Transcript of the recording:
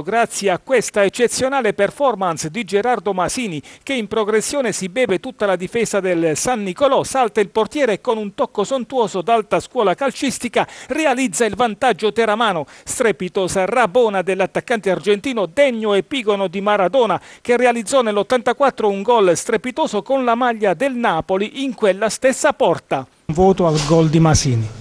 Grazie a questa eccezionale performance di Gerardo Masini, che in progressione si beve tutta la difesa del San Nicolò, salta il portiere e con un tocco sontuoso d'alta scuola calcistica realizza il vantaggio teramano. Strepitosa rabona dell'attaccante argentino, degno e pigono di Maradona, che realizzò nell'84 un gol strepitoso con la maglia del Napoli in quella stessa porta. Voto al gol di Masini.